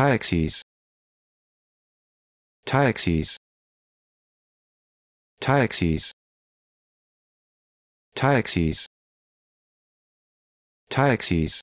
taxis taxis taxis taxis taxis